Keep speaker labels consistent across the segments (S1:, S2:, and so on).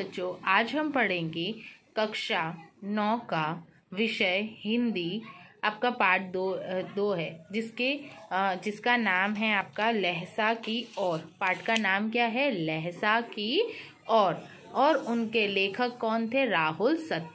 S1: बच्चों आज हम पढ़ेंगे कक्षा नौ का विषय हिंदी आपका पार्ट दो दो है जिसके जिसका नाम है आपका लहसा की और पार्ट का नाम क्या है लहसा की और और उनके लेखक कौन थे राहुल सत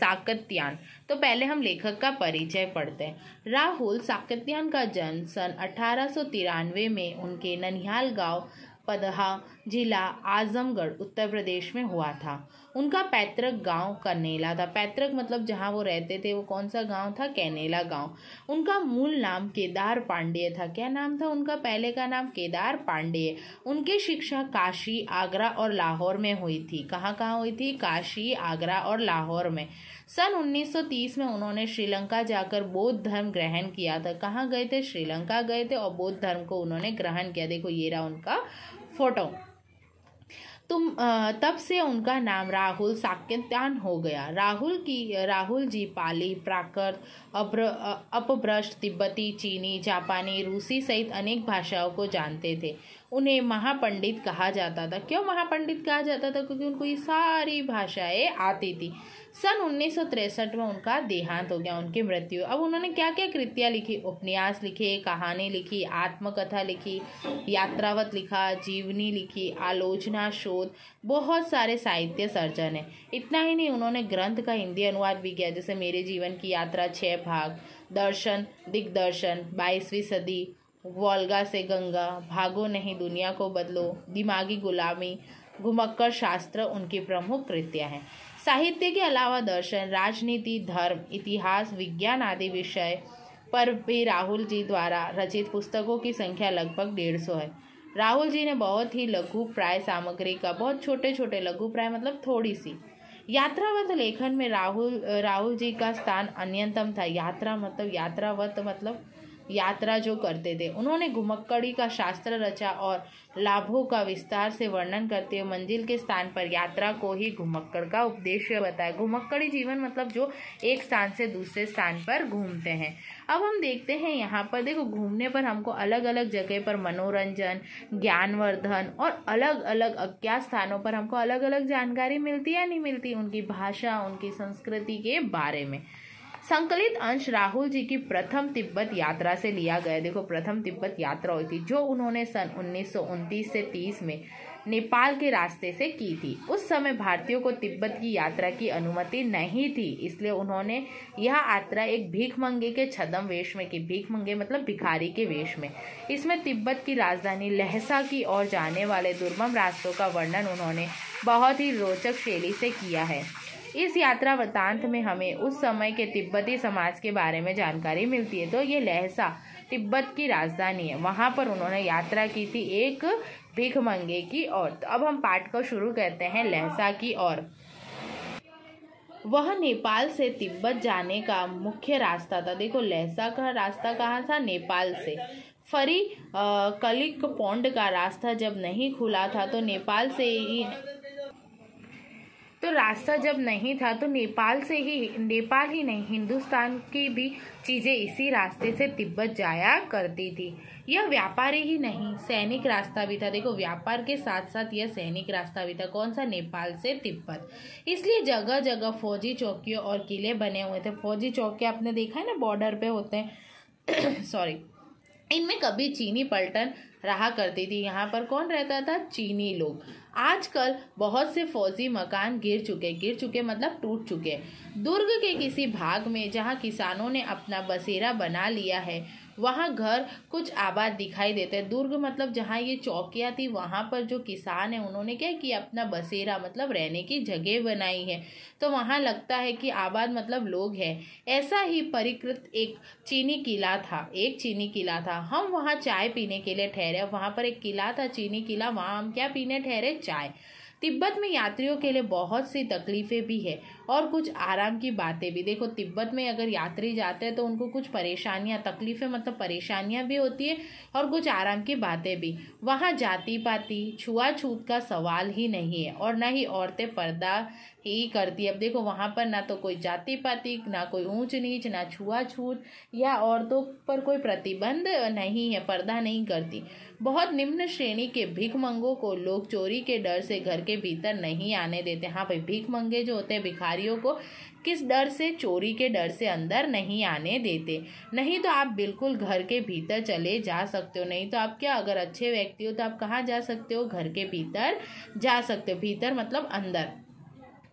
S1: साकत्यान तो पहले हम लेखक का परिचय पढ़ते हैं राहुल साकत्यान का जन्म सन अठारह में उनके ननिहाल गांव पदहा जिला आजमगढ़ उत्तर प्रदेश में हुआ था उनका पैतृक गांव कनेला था पैतृक मतलब जहां वो रहते थे वो कौन सा गांव था कैनेला गांव उनका मूल नाम केदार पांडेय था क्या नाम था उनका पहले का नाम केदार पांडेय उनकी शिक्षा काशी आगरा और लाहौर में हुई थी कहाँ कहाँ हुई थी काशी आगरा और लाहौर में सन 1930 में उन्होंने श्रीलंका जाकर बौद्ध धर्म ग्रहण किया था कहाँ गए थे श्रीलंका गए थे और बौद्ध धर्म को उन्होंने ग्रहण किया देखो ये रहा उनका फोटो तुम तब से उनका नाम राहुल साकेत्यान हो गया राहुल की राहुल जी पाली प्राकृत अप्र अपभ्रष्ट तिब्बती चीनी जापानी रूसी सहित अनेक भाषाओं को जानते थे उन्हें महापंडित कहा जाता था क्यों महापंडित कहा जाता था क्योंकि उनको ये सारी भाषाएं आती थी सन उन्नीस में उनका देहांत हो गया उनकी मृत्यु अब उन्होंने क्या क्या कृतियाँ लिखी उपन्यास लिखे कहानी लिखी आत्मकथा लिखी यात्रावत लिखा जीवनी लिखी आलोचना शोध बहुत सारे साहित्य सर्जन है इतना ही नहीं उन्होंने ग्रंथ का हिंदी अनुवाद भी किया जैसे मेरे जीवन की यात्रा छः भाग दर्शन दिग्दर्शन बाईसवीं सदी वॉल्गा से गंगा भागो नहीं दुनिया को बदलो दिमागी गुलामी घुमक्कर शास्त्र उनकी प्रमुख कृत्या हैं साहित्य के अलावा दर्शन राजनीति धर्म इतिहास विज्ञान आदि विषय पर भी राहुल जी द्वारा रचित पुस्तकों की संख्या लगभग डेढ़ सौ है राहुल जी ने बहुत ही लघु प्राय सामग्री का बहुत छोटे छोटे लघु प्राय मतलब थोड़ी सी यात्रावत लेखन में राहुल राहुल जी का स्थान अन्यतम था यात्रा मतलब यात्रावत मतलब यात्रा जो करते थे उन्होंने घुमक्कड़ी का शास्त्र रचा और लाभों का विस्तार से वर्णन करते हुए मंजिल के स्थान पर यात्रा को ही घुमक्कड़ का उपदेश्य बताया घुमक्कड़ी जीवन मतलब जो एक स्थान से दूसरे स्थान पर घूमते हैं अब हम देखते हैं यहाँ पर देखो घूमने पर हमको अलग अलग जगह पर मनोरंजन ज्ञानवर्धन और अलग अलग अज्ञात स्थानों पर हमको अलग अलग जानकारी मिलती या नहीं मिलती उनकी भाषा उनकी संस्कृति के बारे में संकलित अंश राहुल जी की प्रथम तिब्बत यात्रा से लिया गया देखो प्रथम तिब्बत यात्रा हुई थी जो उन्होंने सन उन्नीस से 30 में नेपाल के रास्ते से की थी उस समय भारतीयों को तिब्बत की यात्रा की अनुमति नहीं थी इसलिए उन्होंने यह यात्रा एक भीख मंगे के छदम वेश में की भीख मंगे मतलब भिखारी के वेश में इसमें तिब्बत की राजधानी लहसा की ओर जाने वाले दुर्गम रास्तों का वर्णन उन्होंने बहुत ही रोचक शैली से किया है इस यात्रा वृतांत में हमें उस समय के तिब्बती समाज के बारे में जानकारी मिलती है तो ये लहसा तिब्बत की राजधानी है वहाँ पर उन्होंने यात्रा की थी एक भीख मंगे की ओर तो अब हम पाठ को शुरू करते हैं लहसा की ओर वह नेपाल से तिब्बत जाने का मुख्य रास्ता था देखो लहसा का रास्ता कहाँ था नेपाल से फरी कलिक पौंड का रास्ता जब नहीं खुला था तो नेपाल से ही तो रास्ता जब नहीं था तो नेपाल से ही नेपाल ही नहीं हिंदुस्तान की भी चीज़ें इसी रास्ते से तिब्बत जाया करती थी यह व्यापारी ही नहीं सैनिक रास्ता भी था देखो व्यापार के साथ साथ यह सैनिक रास्ता भी था कौन सा नेपाल से तिब्बत इसलिए जगह जगह फौजी चौकियों और किले बने हुए थे फौजी चौके आपने देखा है ना बॉर्डर पे होते हैं सॉरी इनमें कभी चीनी पलटन रहा करती थी यहाँ पर कौन रहता था चीनी लोग आजकल बहुत से फौजी मकान गिर चुके गिर चुके मतलब टूट चुके दुर्ग के किसी भाग में जहाँ किसानों ने अपना बसेरा बना लिया है वहाँ घर कुछ आबाद दिखाई देते हैं दुर्ग मतलब जहाँ ये चौकियाँ थी वहाँ पर जो किसान है उन्होंने क्या किया अपना बसेरा मतलब रहने की जगह बनाई है तो वहाँ लगता है कि आबाद मतलब लोग हैं ऐसा ही परिकृत एक चीनी किला था एक चीनी किला था हम वहाँ चाय पीने के लिए ठहरे वहाँ पर एक किला था चीनी किला वहाँ हम क्या पीने ठहरे चाय तिब्बत में यात्रियों के लिए बहुत सी तकलीफ़ें भी है और कुछ आराम की बातें भी देखो तिब्बत में अगर यात्री जाते हैं तो उनको कुछ परेशानियाँ तकलीफ़ें मतलब परेशानियाँ भी होती है और कुछ आराम की बातें भी वहाँ जाति पाति छुआछूत का सवाल ही नहीं है और ना ही औरतें पर्दा ही कर दी अब देखो वहाँ पर ना तो कोई जाति पाति ना कोई ऊंच नीच ना छुआछूत या औरतों पर कोई प्रतिबंध नहीं है पर्दा नहीं करती बहुत निम्न श्रेणी के मंगों को लोग चोरी के डर से घर के भीतर नहीं आने देते हाँ भाई मंगे जो होते हैं भिखारियों को किस डर से चोरी के डर से अंदर नहीं आने देते नहीं तो आप बिल्कुल घर के भीतर चले जा सकते हो नहीं तो आप क्या अगर अच्छे व्यक्ति हो तो आप कहाँ जा सकते हो घर के भीतर जा सकते हो भीतर मतलब अंदर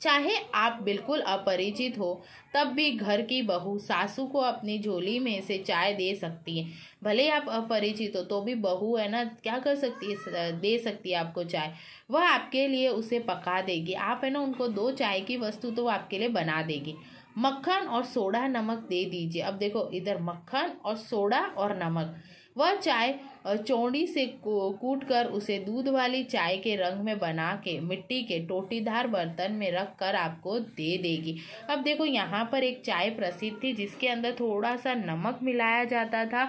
S1: चाहे आप बिल्कुल अपरिचित हो तब भी घर की बहू सासू को अपनी झोली में से चाय दे सकती है भले आप अपरिचित हो तो भी बहू है ना क्या कर सकती है दे सकती है आपको चाय वह आपके लिए उसे पका देगी आप है ना उनको दो चाय की वस्तु तो आपके लिए बना देगी मक्खन और सोडा नमक दे दीजिए अब देखो इधर मक्खन और सोडा और नमक वह चाय और चौड़ी से कूट कर उसे दूध वाली चाय के रंग में बना के मिट्टी के टोटीदार बर्तन में रख कर आपको दे देगी अब देखो यहाँ पर एक चाय प्रसिद्ध थी जिसके अंदर थोड़ा सा नमक मिलाया जाता था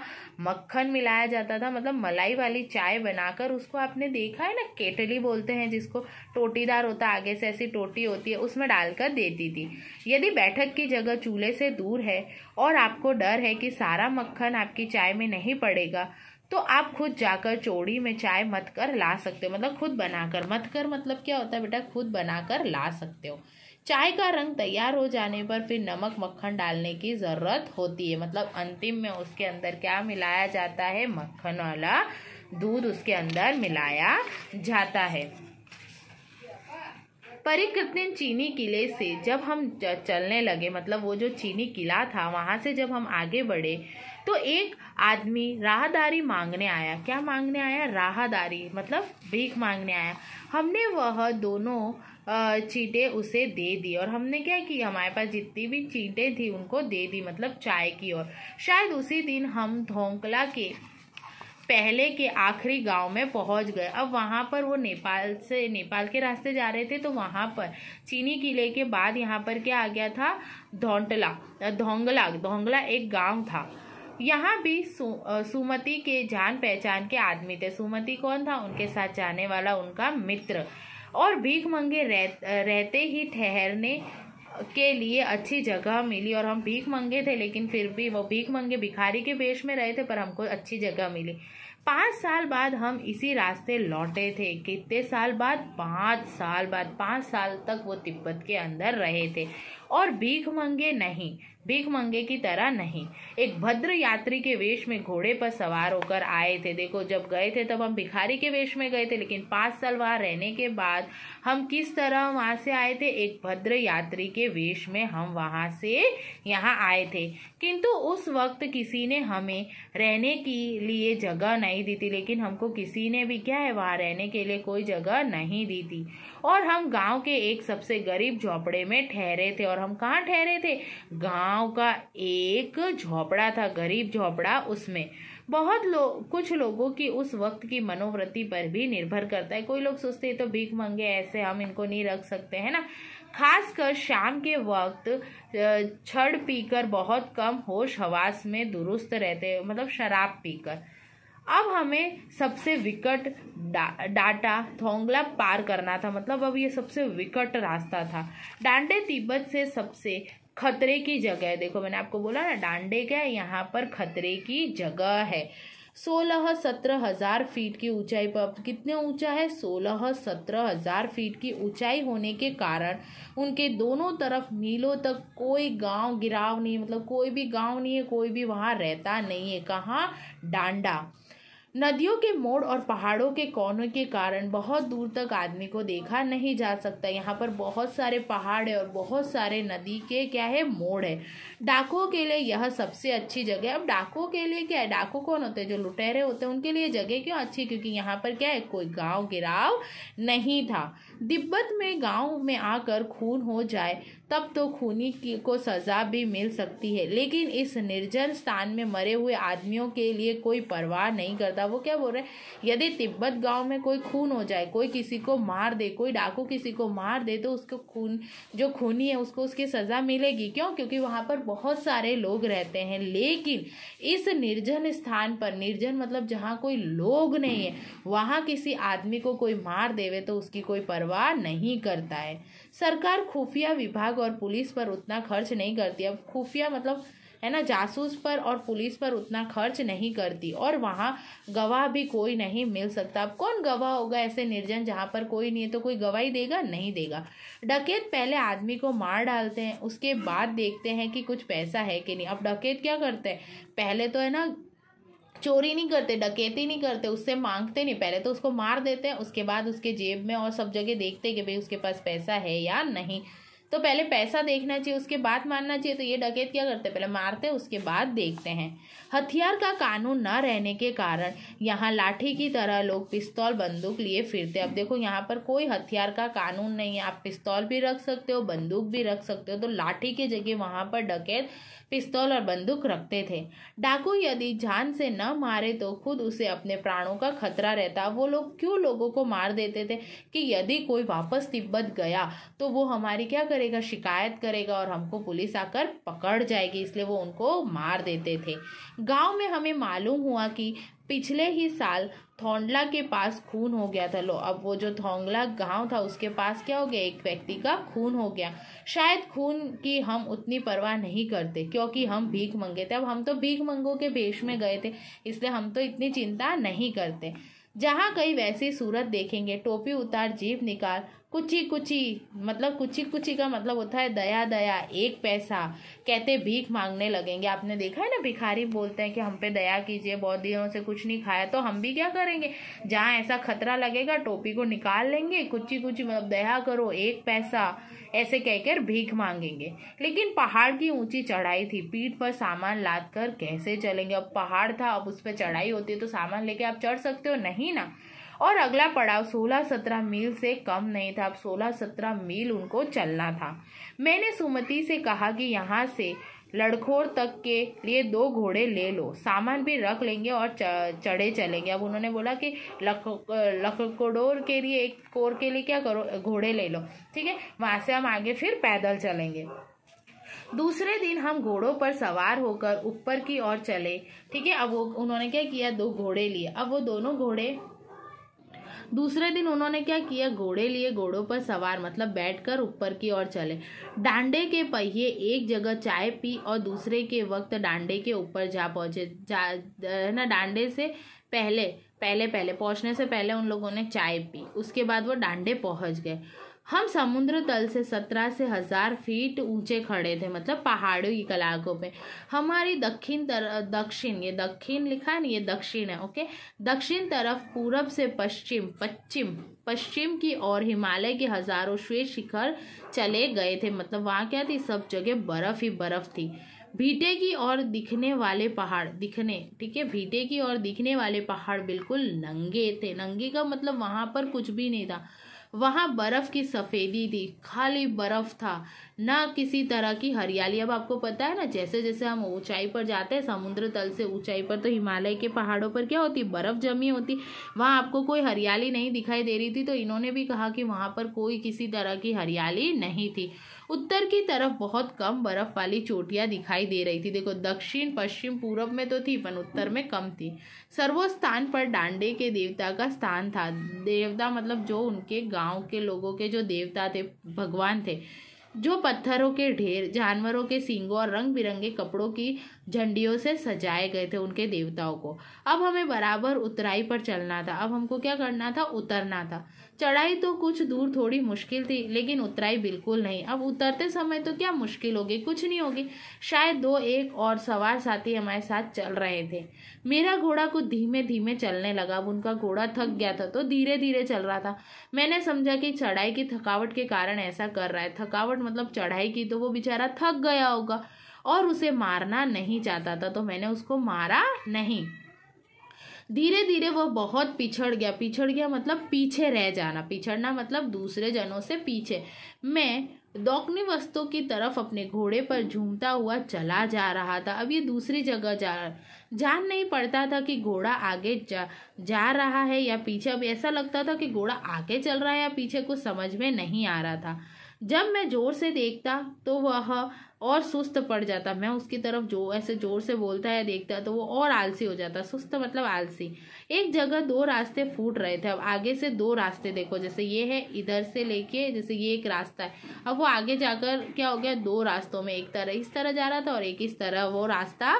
S1: मक्खन मिलाया जाता था मतलब मलाई वाली चाय बनाकर उसको आपने देखा है ना केटली बोलते हैं जिसको टोटीदार होता आगे से ऐसी टोटी होती है उसमें डालकर देती थी यदि बैठक की जगह चूल्हे से दूर है और आपको डर है कि सारा मक्खन आपकी चाय में नहीं पड़ेगा तो आप खुद जाकर चोड़ी में चाय मत कर ला सकते हो मतलब खुद बनाकर मत कर मतलब क्या होता है बेटा खुद बनाकर ला सकते हो चाय का रंग तैयार हो जाने पर फिर नमक मक्खन डालने की ज़रूरत होती है मतलब अंतिम में उसके अंदर क्या मिलाया जाता है मक्खन वाला दूध उसके अंदर मिलाया जाता है परिकृतिन चीनी किले से जब हम चलने लगे मतलब वो जो चीनी किला था वहाँ से जब हम आगे बढ़े तो एक आदमी राहदारी मांगने आया क्या मांगने आया राहदारी मतलब भीख मांगने आया हमने वह दोनों चीटें उसे दे दी और हमने क्या की हमारे पास जितनी भी चीटें थी उनको दे दी मतलब चाय की और शायद उसी दिन हम धोंकला के पहले के आखिरी गांव में पहुंच गए अब वहाँ पर वो नेपाल से नेपाल के रास्ते जा रहे थे तो वहाँ पर चीनी किले के बाद यहाँ पर क्या आ गया था धोंटला धोंगला धोंगला एक गांव था यहाँ भी सु, सुमति के जान पहचान के आदमी थे सुमति कौन था उनके साथ जाने वाला उनका मित्र और भीख मंगे रह, रहते ही ठहरने के लिए अच्छी जगह मिली और हम भीख मंगे थे लेकिन फिर भी वो भीख मंगे भिखारी के वेश में रहे थे पर हमको अच्छी जगह मिली पाँच साल बाद हम इसी रास्ते लौटे थे कितने साल बाद पाँच साल बाद पाँच साल तक वो तिब्बत के अंदर रहे थे और भीख मंगे नहीं भीख मंगे की तरह नहीं एक भद्र यात्री के वेश में घोड़े पर सवार होकर आए थे देखो जब गए थे तब हम भिखारी के वेश में गए थे लेकिन पाँच साल वहाँ रहने के बाद हम किस तरह वहाँ से आए थे एक भद्र यात्री के वेश में हम वहाँ से यहाँ आए थे किंतु उस वक्त किसी ने हमें रहने के लिए जगह नहीं दी थी लेकिन हमको किसी ने भी क्या है वहाँ रहने के लिए कोई जगह नहीं दी थी और हम गाँव के एक सबसे गरीब झोपड़े में ठहरे थे और हम कहाँ ठहरे थे गाँव गांव का एक झोपड़ा था गरीब झोपड़ा उसमें बहुत लोग कुछ लोगों की उस वक्त की मनोवृत्ति पर भी निर्भर करता है कोई लोग सोचते हैं तो भीख मंगे ऐसे हम इनको नहीं रख सकते हैं ना खासकर शाम के वक्त छड़ पीकर बहुत कम होश हवास में दुरुस्त रहते मतलब शराब पीकर अब हमें सबसे विकट डा, डाटा थोंगला पार करना था मतलब अब ये सबसे विकट रास्ता था डांडे तिब्बत से सबसे खतरे की जगह है देखो मैंने आपको बोला ना डांडे क्या है यहाँ पर खतरे की जगह है सोलह सत्रह हज़ार फीट की ऊंचाई पर कितने ऊंचा है सोलह सत्रह हज़ार फीट की ऊंचाई होने के कारण उनके दोनों तरफ मीलों तक कोई गांव गिराव नहीं मतलब कोई भी गांव नहीं है कोई भी वहाँ रहता नहीं है कहाँ डांडा नदियों के मोड़ और पहाड़ों के कोनों के कारण बहुत दूर तक आदमी को देखा नहीं जा सकता यहाँ पर बहुत सारे पहाड़ है और बहुत सारे नदी के क्या है मोड़ है डाकुओं के लिए यह सबसे अच्छी जगह है अब डाकुओं के लिए क्या है डाकू कौन होते हैं जो लुटेरे होते हैं उनके लिए जगह क्यों अच्छी क्योंकि यहाँ पर क्या है कोई गाँव गिराव नहीं था तिब्बत में गाँव में आकर खून हो जाए तब तो खूनी की को सज़ा भी मिल सकती है लेकिन इस निर्जन स्थान में मरे हुए आदमियों के लिए कोई परवाह नहीं करता वो क्या बोल रहे हैं यदि तिब्बत गांव में कोई खून हो जाए कोई किसी को मार दे कोई डाकू किसी को मार दे तो उसको खून जो खूनी है उसको उसकी सज़ा मिलेगी क्यों क्योंकि वहाँ पर बहुत सारे लोग रहते हैं लेकिन इस निर्जन स्थान पर निर्जन मतलब जहाँ कोई लोग नहीं है वहाँ किसी आदमी को कोई मार देवे तो उसकी कोई परवाह नहीं करता है सरकार खुफिया विभाग और पुलिस पर उतना खर्च नहीं करती अब खुफिया मतलब है ना जासूस पर और पुलिस पर उतना खर्च नहीं करती और वहाँ गवाह भी कोई नहीं मिल सकता अब कौन गवाह होगा ऐसे निर्जन जहाँ पर कोई नहीं है तो कोई गवाही देगा नहीं देगा डकैत पहले आदमी को मार डालते हैं उसके बाद देखते हैं कि कुछ पैसा है कि नहीं अब डकैत क्या करते हैं पहले तो है ना चोरी नहीं करते डकैती नहीं करते उससे मांगते नहीं पहले तो उसको मार देते हैं उसके बाद उसके जेब में और सब जगह देखते हैं कि भाई उसके पास पैसा है या नहीं तो पहले पैसा देखना चाहिए उसके बाद मारना चाहिए तो ये डकैत क्या करते पहले मारते उसके बाद देखते हैं हथियार का कानून न रहने के कारण यहाँ लाठी की तरह लोग पिस्तौल बंदूक लिए फिरते अब देखो यहाँ पर कोई हथियार का कानून नहीं है आप पिस्तौल भी रख सकते हो बंदूक भी रख सकते हो तो लाठी की जगह वहाँ पर डकैत पिस्तौल और बंदूक रखते थे डाकू यदि जान से न मारे तो खुद उसे अपने प्राणों का खतरा रहता वो लोग क्यों लोगों को मार देते थे कि यदि कोई वापस तिब्बत गया तो वो हमारी क्या करे करेगा शिकायत करेगा और हमको पुलिस आकर पकड़ जाएगी इसलिए वो उनको मार देते थे गांव में हमें मालूम हुआ कि पिछले ही साल थोंडला के पास खून हो गया था लो अब वो जो थोंगला गांव था उसके पास क्या हो गया एक व्यक्ति का खून हो गया शायद खून की हम उतनी परवाह नहीं करते क्योंकि हम भीख मंगे थे अब हम तो भीख मंगों के भेष में गए थे इसलिए हम तो इतनी चिंता नहीं करते जहाँ कहीं वैसी सूरत देखेंगे टोपी उतार जीप निकाल कुची कुची मतलब कुची कुची का मतलब होता है दया दया एक पैसा कहते भीख मांगने लगेंगे आपने देखा है ना भिखारी बोलते हैं कि हम पे दया कीजिए बहुत दिनों से कुछ नहीं खाया तो हम भी क्या करेंगे जहाँ ऐसा खतरा लगेगा टोपी को निकाल लेंगे कुची कुची मतलब दया करो एक पैसा ऐसे कहकर भीख मांगेंगे लेकिन पहाड़ की ऊंची चढ़ाई थी पीठ पर सामान लाद कर कैसे चलेंगे अब पहाड़ था अब उस पर चढ़ाई होती है तो सामान लेके आप चढ़ सकते हो नहीं ही ना और अगला पडाव सोलह सत्रह मील से कम नहीं था अब सोलह सत्रह मील उनको चलना था मैंने सुमति से कहा कि यहाँ से लड़खोर तक के लिए दो घोड़े ले लो सामान भी रख लेंगे और चढ़े चलेंगे अब उन्होंने बोला कि लख लखकोडोर के लिए एक कोर के लिए क्या करो घोड़े ले लो ठीक है वहाँ से हम आगे फिर पैदल चलेंगे दूसरे दिन हम घोड़ों पर सवार होकर ऊपर की ओर चले ठीक है अब वो उन्होंने क्या किया दो घोड़े लिए अब वो दोनों घोड़े दूसरे दिन उन्होंने क्या किया घोड़े लिए घोड़ों पर सवार मतलब बैठकर ऊपर की ओर चले डांडे के पहिए एक जगह चाय पी और दूसरे के वक्त डांडे के ऊपर जा पहुंचे जा है ना डांडे से पहले पहले पहले पहुंचने से पहले उन लोगों ने चाय पी उसके बाद वो डांडे पहुंच गए हम समुद्र तल से सत्रह से हज़ार फीट ऊंचे खड़े थे मतलब पहाड़ों की इलाकों पे हमारी दक्षिण तर दक्षिण ये दक्षिण लिखा है ना ये दक्षिण है ओके दक्षिण तरफ पूरब से पश्चिम पश्चिम पश्चिम की ओर हिमालय के हज़ारों श्वेत शिखर चले गए थे मतलब वहाँ क्या थी सब जगह बर्फ़ ही बर्फ़ थी भीटे की ओर दिखने वाले पहाड़ दिखने ठीक है भीटे की ओर दिखने वाले पहाड़ बिल्कुल नंगे थे नंगे का मतलब वहाँ पर कुछ भी नहीं था वहाँ बर्फ़ की सफ़ेदी थी खाली बर्फ़ था ना किसी तरह की हरियाली अब आपको पता है ना जैसे जैसे हम ऊंचाई पर जाते हैं समुद्र तल से ऊंचाई पर तो हिमालय के पहाड़ों पर क्या होती बर्फ़ जमी होती वहाँ आपको कोई हरियाली नहीं दिखाई दे रही थी तो इन्होंने भी कहा कि वहाँ पर कोई किसी तरह की हरियाली नहीं थी उत्तर की तरफ बहुत कम बर्फ़ वाली चोटियाँ दिखाई दे रही थी देखो दक्षिण पश्चिम पूर्व में तो थी पर उत्तर में कम थी सर्वोस्थान पर डांडे के देवता का स्थान था देवता मतलब जो उनके गांव के लोगों के जो देवता थे भगवान थे जो पत्थरों के ढेर जानवरों के सींगों और रंग बिरंगे कपड़ों की झंडियों से सजाए गए थे उनके देवताओं को अब हमें बराबर उतराई पर चलना था अब हमको क्या करना था उतरना था चढ़ाई तो कुछ दूर थोड़ी मुश्किल थी लेकिन उतराई बिल्कुल नहीं अब उतरते समय तो क्या मुश्किल होगी कुछ नहीं होगी शायद दो एक और सवार साथी हमारे साथ चल रहे थे मेरा घोड़ा कुछ धीमे धीमे चलने लगा अब उनका घोड़ा थक गया था तो धीरे धीरे चल रहा था मैंने समझा कि चढ़ाई की थकावट के कारण ऐसा कर रहा है थकावट मतलब चढ़ाई की तो वो बेचारा थक गया होगा और उसे मारना नहीं चाहता था तो मैंने उसको मारा नहीं धीरे धीरे वो बहुत पिछड़ गया पिछड़ गया मतलब पीछे रह जाना पिछड़ना मतलब दूसरे जनों से पीछे मैं दौकनी वस्तु की तरफ अपने घोड़े पर झूमता हुआ चला जा रहा था अब ये दूसरी जगह जा जान नहीं पड़ता था कि घोड़ा आगे जा जा रहा है या पीछे अब ऐसा लगता था कि घोड़ा आगे चल रहा है या पीछे कुछ समझ में नहीं आ रहा था जब मैं ज़ोर से देखता तो वह और सुस्त पड़ जाता मैं उसकी तरफ जो ऐसे ज़ोर से बोलता या देखता तो वो और आलसी हो जाता सुस्त मतलब आलसी एक जगह दो रास्ते फूट रहे थे अब आगे से दो रास्ते देखो जैसे ये है इधर से लेके जैसे ये एक रास्ता है अब वो आगे जाकर क्या हो गया दो रास्तों में एक तरह इस तरह जा रहा था और एक इस तरह वो रास्ता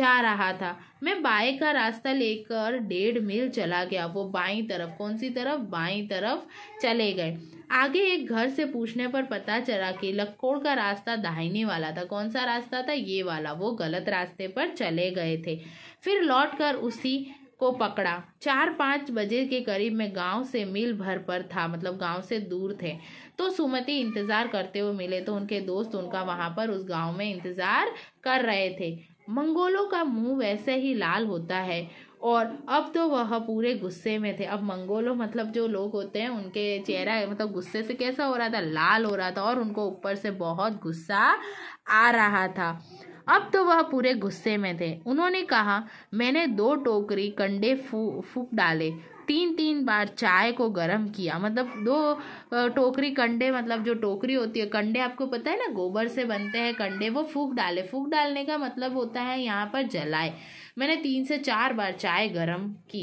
S1: जा रहा था मैं बाएं का रास्ता लेकर डेढ़ मील चला गया वो बाई तरफ कौन सी तरफ बाई तरफ चले गए आगे एक घर से पूछने पर पता चला कि लक्कोड़ का रास्ता दाहिने वाला था कौन सा रास्ता था ये वाला वो गलत रास्ते पर चले गए थे फिर लौट कर उसी को पकड़ा चार पाँच बजे के करीब मैं गांव से मील भर पर था मतलब गांव से दूर थे तो सुमति इंतज़ार करते हुए मिले तो उनके दोस्त उनका वहां पर उस गांव में इंतज़ार कर रहे थे मंगोलों का मुंह वैसे ही लाल होता है और अब तो वह पूरे गुस्से में थे अब मंगोलो मतलब जो लोग होते हैं उनके चेहरा मतलब गुस्से से कैसा हो रहा था लाल हो रहा था और उनको ऊपर से बहुत गुस्सा आ रहा था अब तो वह पूरे गुस्से में थे उन्होंने कहा मैंने दो टोकरी कंडे फू फूक डाले तीन तीन बार चाय को गर्म किया मतलब दो टोकरी कंडे मतलब जो टोकरी होती है कंडे आपको पता है ना गोबर से बनते हैं कंडे वो फूक डाले फूक डालने का मतलब होता है यहाँ पर जलाए मैंने तीन से चार बार चाय गर्म की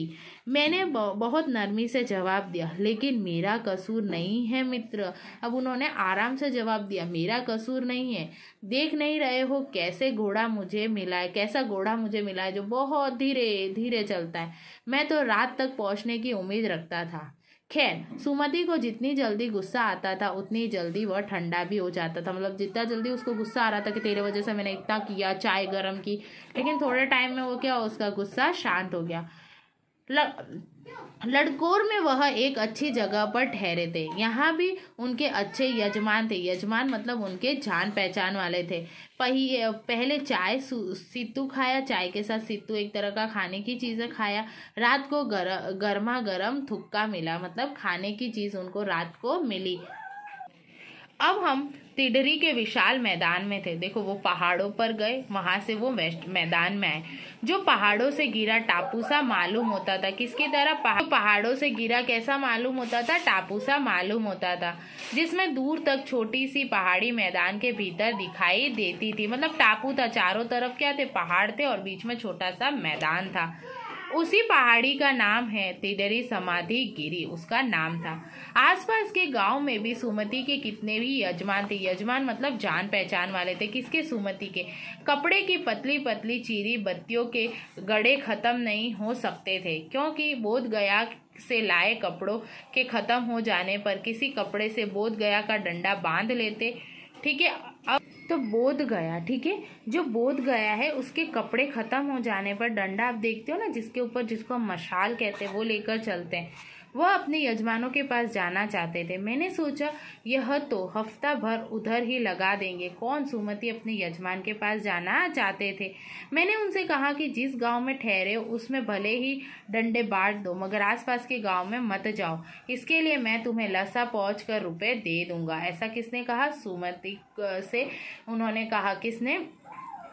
S1: मैंने बहुत नरमी से जवाब दिया लेकिन मेरा कसूर नहीं है मित्र अब उन्होंने आराम से जवाब दिया मेरा कसूर नहीं है देख नहीं रहे हो कैसे घोड़ा मुझे मिला है कैसा घोड़ा मुझे मिला है जो बहुत धीरे धीरे चलता है मैं तो रात तक पहुँचने की उम्मीद रखता था खैर सुमति को जितनी जल्दी गुस्सा आता था उतनी जल्दी वह ठंडा भी हो जाता था मतलब जितना जल्दी उसको गुस्सा आ रहा था कि तेरे वजह से मैंने इतना किया चाय गर्म की लेकिन थोड़े टाइम में वो क्या उसका गुस्सा शांत हो गया लग मतलब लड़कोर में वह एक अच्छी जगह पर ठहरे थे यहाँ भी उनके अच्छे यजमान थे यजमान मतलब उनके जान पहचान वाले थे पही पहले चाय सित्तू खाया चाय के साथ सित्तू एक तरह का खाने की चीज़ें खाया रात को गर, गर्मा गर्म थुक्का मिला मतलब खाने की चीज़ उनको रात को मिली अब हम सिडरी के विशाल मैदान में थे देखो वो पहाड़ों पर गए वहाँ से वो मैदान में आए जो पहाड़ों से गिरा टापू सा मालूम होता था किसकी तरह पहाड़ पहाड़ों से गिरा कैसा मालूम होता था टापू सा मालूम होता था जिसमें दूर तक छोटी सी पहाड़ी मैदान के भीतर दिखाई देती थी मतलब टापू था चारों तरफ क्या थे पहाड़ थे और बीच में छोटा सा मैदान था उसी पहाड़ी का नाम है तिदरी समाधि गिरी उसका नाम था आसपास के गांव में भी सुमति के कितने भी यजमान थे यजमान मतलब जान पहचान वाले थे किसके सुमति के कपड़े की पतली पतली चीरी बत्तियों के गड़े ख़त्म नहीं हो सकते थे क्योंकि बोध गया से लाए कपड़ों के ख़त्म हो जाने पर किसी कपड़े से बोध गया का डंडा बांध लेते ठीक है तो बोध गया ठीक है जो बोध गया है उसके कपड़े खत्म हो जाने पर डंडा आप देखते हो ना जिसके ऊपर जिसको हम मशाल कहते हैं वो लेकर चलते हैं वह अपने यजमानों के पास जाना चाहते थे मैंने सोचा यह तो हफ्ता भर उधर ही लगा देंगे कौन सुमति अपने यजमान के पास जाना चाहते थे मैंने उनसे कहा कि जिस गांव में ठहरे उसमें भले ही डंडे बांट दो मगर आसपास के गांव में मत जाओ इसके लिए मैं तुम्हें लसा पहुँच कर रुपये दे दूंगा ऐसा किसने कहा सुमति से उन्होंने कहा किसने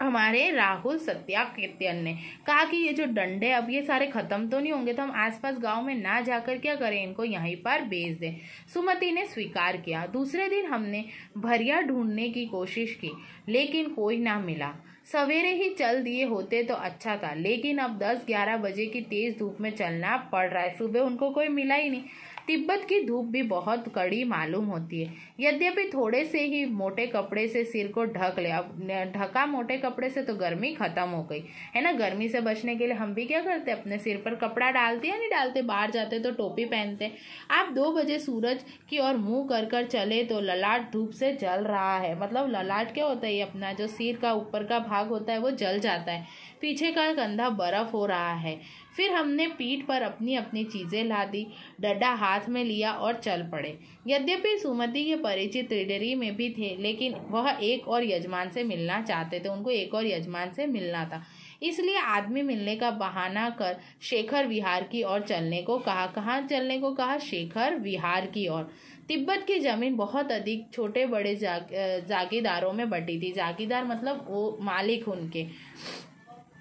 S1: हमारे राहुल सत्या सत्याकृत्यन ने कहा कि ये जो डंडे अब ये सारे खत्म तो नहीं होंगे तो हम आसपास गांव में ना जाकर क्या करें इनको यहीं पर बेच दें सुमति ने स्वीकार किया दूसरे दिन हमने भरिया ढूंढने की कोशिश की लेकिन कोई ना मिला सवेरे ही चल दिए होते तो अच्छा था लेकिन अब 10-11 बजे की तेज़ धूप में चलना पड़ रहा है सुबह उनको कोई मिला ही नहीं तिब्बत की धूप भी बहुत कड़ी मालूम होती है यद्यपि थोड़े से ही मोटे कपड़े से सिर को ढक ले अब ढका मोटे कपड़े से तो गर्मी खत्म हो गई है ना गर्मी से बचने के लिए हम भी क्या करते अपने सिर पर कपड़ा डालते या नहीं डालते बाहर जाते तो टोपी पहनते आप दो बजे सूरज की ओर मुंह कर कर चले तो ललाट धूप से जल रहा है मतलब ललाट क्या होता है अपना जो सिर का ऊपर का भाग होता है वो जल जाता है पीछे का कंधा बर्फ हो रहा है फिर हमने पीठ पर अपनी अपनी चीज़ें ला दी डड्डा हाथ में लिया और चल पड़े यद्यपि सुमति के परिचित रिडरी में भी थे लेकिन वह एक और यजमान से मिलना चाहते थे उनको एक और यजमान से मिलना था इसलिए आदमी मिलने का बहाना कर शेखर विहार की ओर चलने को कहा कहाँ चलने को कहा शेखर विहार की ओर तिब्बत की ज़मीन बहुत अधिक छोटे बड़े जाग, जागीदारों में बटी थी जागीदार मतलब वो मालिक उनके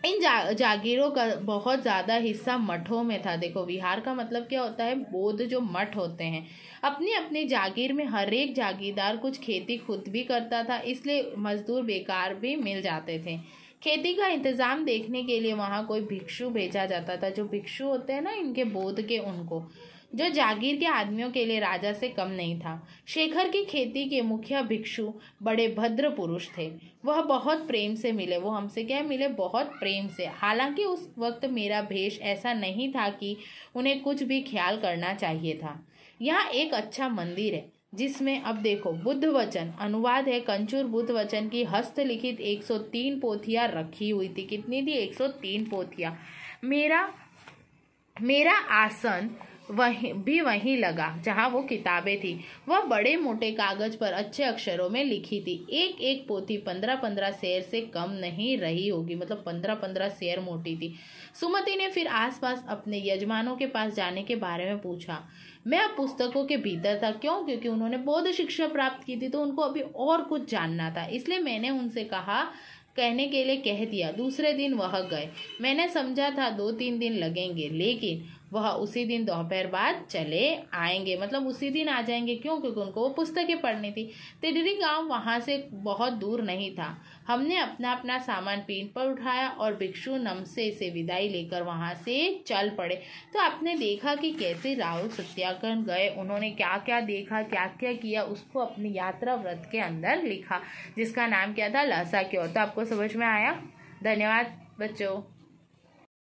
S1: इन जा, जागीरों का बहुत ज़्यादा हिस्सा मठों में था देखो विहार का मतलब क्या होता है बौद्ध जो मठ होते हैं अपने अपने जागीर में हर एक जागीरदार कुछ खेती खुद भी करता था इसलिए मजदूर बेकार भी मिल जाते थे खेती का इंतज़ाम देखने के लिए वहाँ कोई भिक्षु भेजा जाता था जो भिक्षु होते हैं ना इनके बोध के उनको जो जागीर के आदमियों के लिए राजा से कम नहीं था शेखर की खेती के मुख्य भिक्षु बड़े भद्र पुरुष थे वह बहुत प्रेम से मिले वो हमसे क्या मिले बहुत प्रेम से हालांकि उस वक्त मेरा भेष ऐसा नहीं था कि उन्हें कुछ भी ख्याल करना चाहिए था यहाँ एक अच्छा मंदिर है जिसमें अब देखो बुद्ध वचन अनुवाद है कंचूर बुद्ध वचन की हस्तलिखित 103 पोथियाँ रखी हुई थी कितनी थी 103 पोथियाँ मेरा मेरा आसन वही भी वहीं लगा जहाँ वो किताबें थी वह बड़े मोटे कागज पर अच्छे अक्षरों में लिखी थी एक एक पोथी पंद्रह पंद्रह शेर से कम नहीं रही होगी मतलब पंद्रह पंद्रह शेर मोटी थी सुमति ने फिर आसपास अपने यजमानों के पास जाने के बारे में पूछा मैं अब पुस्तकों के भीतर था क्यों क्योंकि उन्होंने बौद्ध शिक्षा प्राप्त की थी तो उनको अभी और कुछ जानना था इसलिए मैंने उनसे कहा कहने के लिए कह दिया दूसरे दिन वह गए मैंने समझा था दो तीन दिन लगेंगे लेकिन वह उसी दिन दोपहर बाद चले आएंगे मतलब उसी दिन आ जाएंगे क्यों क्योंकि उनको वो पुस्तकें पढ़नी थी तिडरी गांव वहाँ से बहुत दूर नहीं था हमने अपना अपना सामान पीठ पर उठाया और भिक्षु नमसे से विदाई लेकर वहाँ से चल पड़े तो आपने देखा कि कैसे राहुल सत्याग्रह गए उन्होंने क्या क्या देखा क्या क्या किया उसको अपनी यात्रा व्रत के अंदर लिखा जिसका नाम क्या था लहसा की ओर तो आपको समझ में आया धन्यवाद बच्चों